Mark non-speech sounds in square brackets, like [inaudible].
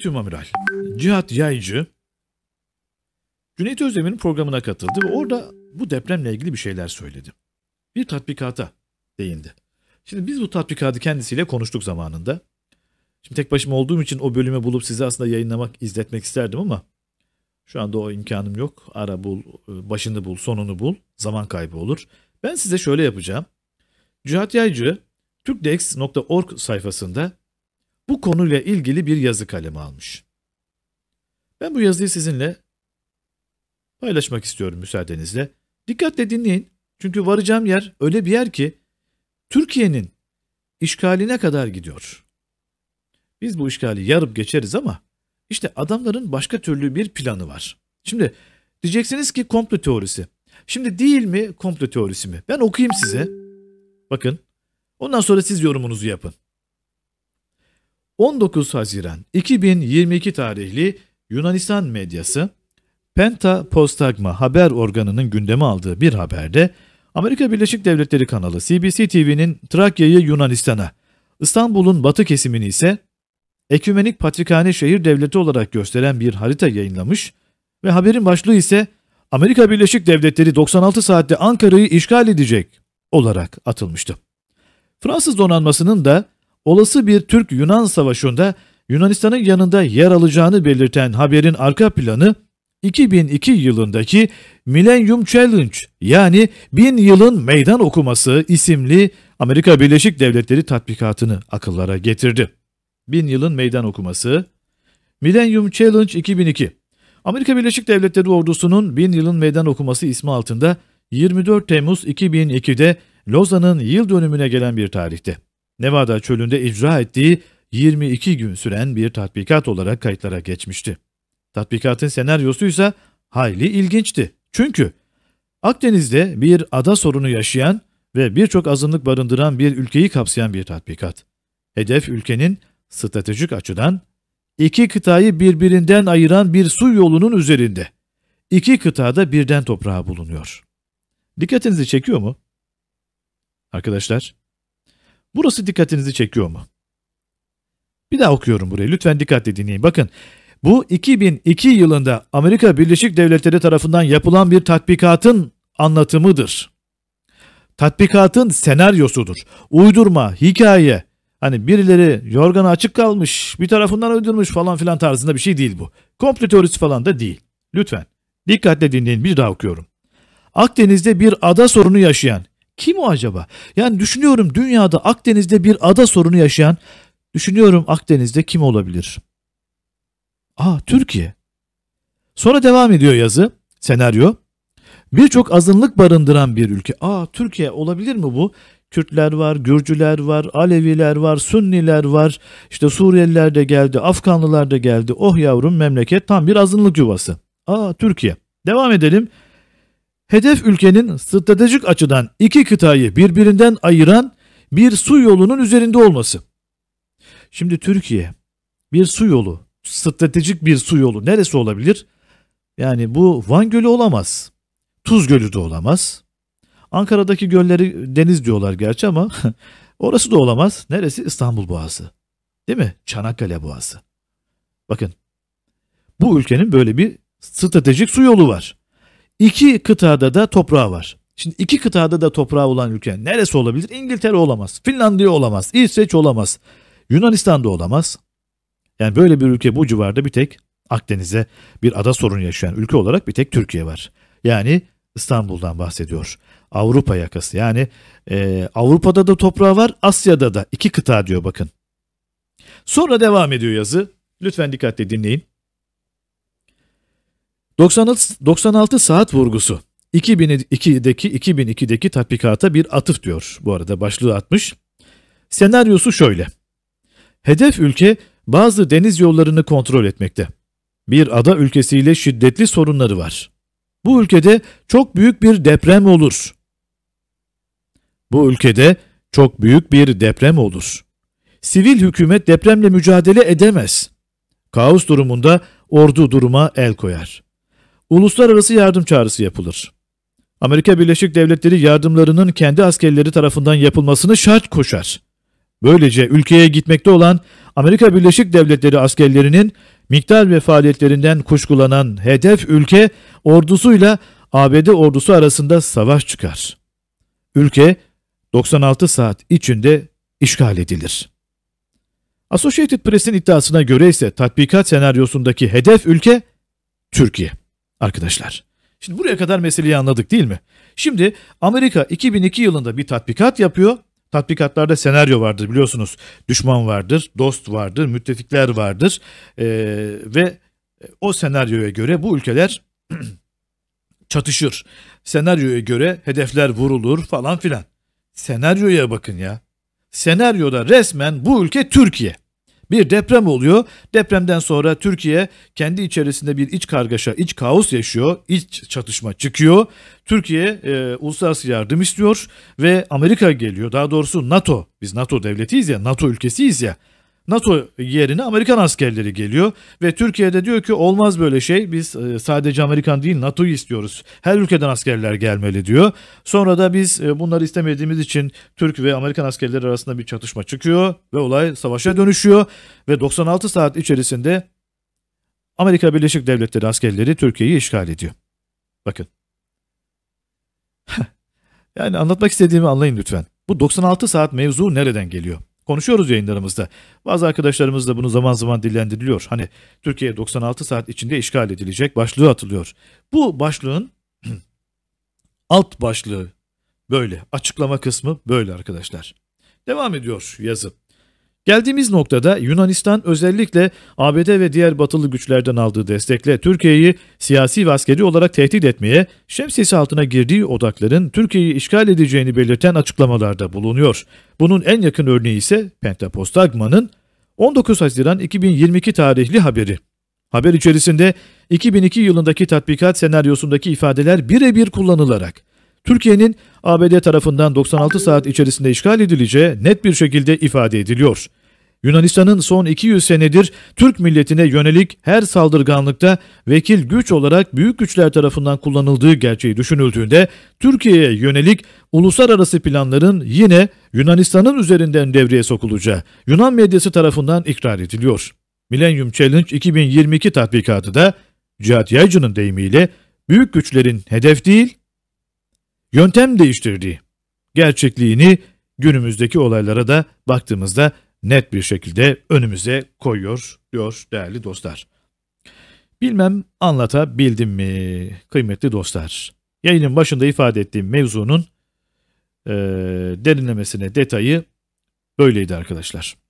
tüm amiral Cihat Yaycı Cüneyt Özdemir'in programına katıldı ve orada bu depremle ilgili bir şeyler söyledi. Bir tatbikata değindi. Şimdi biz bu tatbikatı kendisiyle konuştuk zamanında. Şimdi tek başıma olduğum için o bölümü bulup size aslında yayınlamak, izletmek isterdim ama şu anda o imkanım yok. Ara bul, başını bul, sonunu bul. Zaman kaybı olur. Ben size şöyle yapacağım. Cihat Yaycı, türkdex.org sayfasında bu konuyla ilgili bir yazı kaleme almış. Ben bu yazıyı sizinle paylaşmak istiyorum müsaadenizle. Dikkatle dinleyin. Çünkü varacağım yer öyle bir yer ki Türkiye'nin işgaline kadar gidiyor. Biz bu işgali yarıp geçeriz ama işte adamların başka türlü bir planı var. Şimdi diyeceksiniz ki komplo teorisi. Şimdi değil mi komplo teorisi mi? Ben okuyayım size. Bakın. Ondan sonra siz yorumunuzu yapın. 19 Haziran 2022 tarihli Yunanistan medyası Penta Postagma haber organının gündeme aldığı bir haberde Amerika Birleşik Devletleri kanalı CBC TV'nin Trakya'yı Yunanistan'a, İstanbul'un batı kesimini ise Ekümenik Patrikhane Şehir Devleti olarak gösteren bir harita yayınlamış ve haberin başlığı ise Amerika Birleşik Devletleri 96 saatte Ankara'yı işgal edecek olarak atılmıştı. Fransız donanmasının da olası bir Türk-Yunan savaşında Yunanistan'ın yanında yer alacağını belirten haberin arka planı 2002 yılındaki Millennium Challenge yani bin yılın meydan okuması isimli Amerika Birleşik Devletleri tatbikatını akıllara getirdi. Bin yılın meydan okuması Millennium Challenge 2002 Amerika Birleşik Devletleri ordusunun bin yılın meydan okuması ismi altında 24 Temmuz 2002'de Lozan'ın yıl dönümüne gelen bir tarihte Nevada çölünde icra ettiği 22 gün süren bir tatbikat olarak kayıtlara geçmişti. Tatbikatın senaryosu ise hayli ilginçti. Çünkü Akdeniz'de bir ada sorunu yaşayan ve birçok azınlık barındıran bir ülkeyi kapsayan bir tatbikat. Hedef ülkenin stratejik açıdan iki kıtayı birbirinden ayıran bir su yolunun üzerinde. İki kıtada birden toprağa bulunuyor. Dikkatinizi çekiyor mu? Arkadaşlar, Burası dikkatinizi çekiyor mu? Bir daha okuyorum burayı. Lütfen dikkatle dinleyin. Bakın bu 2002 yılında Amerika Birleşik Devletleri tarafından yapılan bir tatbikatın anlatımıdır. Tatbikatın senaryosudur. Uydurma, hikaye. Hani birileri yorgana açık kalmış, bir tarafından uydurmuş falan filan tarzında bir şey değil bu. Komple teorisi falan da değil. Lütfen dikkatle dinleyin bir daha okuyorum. Akdeniz'de bir ada sorunu yaşayan kim o acaba? Yani düşünüyorum dünyada Akdeniz'de bir ada sorunu yaşayan, düşünüyorum Akdeniz'de kim olabilir? Aa Türkiye. Sonra devam ediyor yazı, senaryo. Birçok azınlık barındıran bir ülke. Aa Türkiye olabilir mi bu? Kürtler var, Gürcüler var, Aleviler var, Sünniler var. İşte Suriyeliler de geldi, Afganlılar da geldi. Oh yavrum memleket tam bir azınlık yuvası. Aa Türkiye. Devam edelim. Hedef ülkenin stratejik açıdan iki kıtayı birbirinden ayıran bir su yolunun üzerinde olması. Şimdi Türkiye bir su yolu, stratejik bir su yolu neresi olabilir? Yani bu Van Gölü olamaz. Tuz Gölü de olamaz. Ankara'daki gölleri deniz diyorlar gerçi ama [laughs] orası da olamaz. Neresi? İstanbul Boğazı. Değil mi? Çanakkale Boğazı. Bakın bu ülkenin böyle bir stratejik su yolu var. İki kıtada da toprağı var. Şimdi iki kıtada da toprağı olan ülke neresi olabilir? İngiltere olamaz, Finlandiya olamaz, İsveç olamaz, Yunanistan'da olamaz. Yani böyle bir ülke bu civarda bir tek Akdeniz'e bir ada sorunu yaşayan ülke olarak bir tek Türkiye var. Yani İstanbul'dan bahsediyor. Avrupa yakası yani e, Avrupa'da da toprağı var Asya'da da iki kıta diyor bakın. Sonra devam ediyor yazı. Lütfen dikkatle dinleyin. 96, 96 saat vurgusu. 2002'deki 2002'deki tatbikata bir atıf diyor. Bu arada başlığı atmış. Senaryosu şöyle. Hedef ülke bazı deniz yollarını kontrol etmekte. Bir ada ülkesiyle şiddetli sorunları var. Bu ülkede çok büyük bir deprem olur. Bu ülkede çok büyük bir deprem olur. Sivil hükümet depremle mücadele edemez. Kaos durumunda ordu duruma el koyar uluslararası yardım çağrısı yapılır. Amerika Birleşik Devletleri yardımlarının kendi askerleri tarafından yapılmasını şart koşar. Böylece ülkeye gitmekte olan Amerika Birleşik Devletleri askerlerinin miktar ve faaliyetlerinden kuşkulanan hedef ülke ordusuyla ABD ordusu arasında savaş çıkar. Ülke 96 saat içinde işgal edilir. Associated Press'in iddiasına göre ise tatbikat senaryosundaki hedef ülke Türkiye arkadaşlar. Şimdi buraya kadar meseleyi anladık değil mi? Şimdi Amerika 2002 yılında bir tatbikat yapıyor. Tatbikatlarda senaryo vardır biliyorsunuz. Düşman vardır, dost vardır, müttefikler vardır. Ee, ve o senaryoya göre bu ülkeler [clears throat] çatışır. Senaryoya göre hedefler vurulur falan filan. Senaryoya bakın ya. Senaryoda resmen bu ülke Türkiye. Bir deprem oluyor. Depremden sonra Türkiye kendi içerisinde bir iç kargaşa, iç kaos yaşıyor. iç çatışma çıkıyor. Türkiye e, uluslararası yardım istiyor ve Amerika geliyor. Daha doğrusu NATO. Biz NATO devletiyiz ya, NATO ülkesiyiz ya. NATO yerine Amerikan askerleri geliyor ve Türkiye'de diyor ki olmaz böyle şey biz e, sadece Amerikan değil NATO'yu istiyoruz. Her ülkeden askerler gelmeli diyor. Sonra da biz e, bunları istemediğimiz için Türk ve Amerikan askerleri arasında bir çatışma çıkıyor ve olay savaşa dönüşüyor ve 96 saat içerisinde Amerika Birleşik Devletleri askerleri Türkiye'yi işgal ediyor. Bakın. [laughs] yani anlatmak istediğimi anlayın lütfen. Bu 96 saat mevzu nereden geliyor? konuşuyoruz yayınlarımızda. Bazı arkadaşlarımız da bunu zaman zaman dillendiriliyor. Hani Türkiye 96 saat içinde işgal edilecek başlığı atılıyor. Bu başlığın [clears throat] alt başlığı böyle. Açıklama kısmı böyle arkadaşlar. Devam ediyor yazıp. Geldiğimiz noktada Yunanistan özellikle ABD ve diğer batılı güçlerden aldığı destekle Türkiye'yi siyasi ve askeri olarak tehdit etmeye, şemsiyesi altına girdiği odakların Türkiye'yi işgal edeceğini belirten açıklamalarda bulunuyor. Bunun en yakın örneği ise Pentapostagma'nın 19 Haziran 2022 tarihli haberi. Haber içerisinde 2002 yılındaki tatbikat senaryosundaki ifadeler birebir kullanılarak Türkiye'nin ABD tarafından 96 saat içerisinde işgal edileceği net bir şekilde ifade ediliyor. Yunanistan'ın son 200 senedir Türk milletine yönelik her saldırganlıkta vekil güç olarak büyük güçler tarafından kullanıldığı gerçeği düşünüldüğünde Türkiye'ye yönelik uluslararası planların yine Yunanistan'ın üzerinden devreye sokulacağı Yunan medyası tarafından ikrar ediliyor. Millennium Challenge 2022 tatbikatı da Cihat Yaycı'nın deyimiyle büyük güçlerin hedef değil yöntem değiştirdiği gerçekliğini günümüzdeki olaylara da baktığımızda net bir şekilde önümüze koyuyor diyor değerli dostlar. Bilmem anlatabildim mi kıymetli dostlar. Yayının başında ifade ettiğim mevzunun e, derinlemesine detayı böyleydi arkadaşlar.